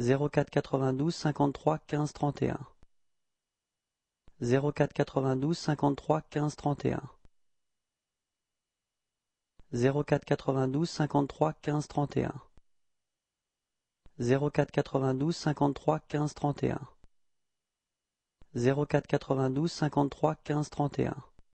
zéro quatre quatre-vingt-douze cinquante-trois quinze trente et un. zéro quatre quatre-vingt-douze cinquante-trois quinze trente et un. zéro quatre quatre-vingt-douze cinquante-trois quinze trente et un. zéro quatre quatre-vingt-douze cinquante-trois quinze trente et un. zéro quatre quatre-vingt-douze cinquante-trois quinze trente et un.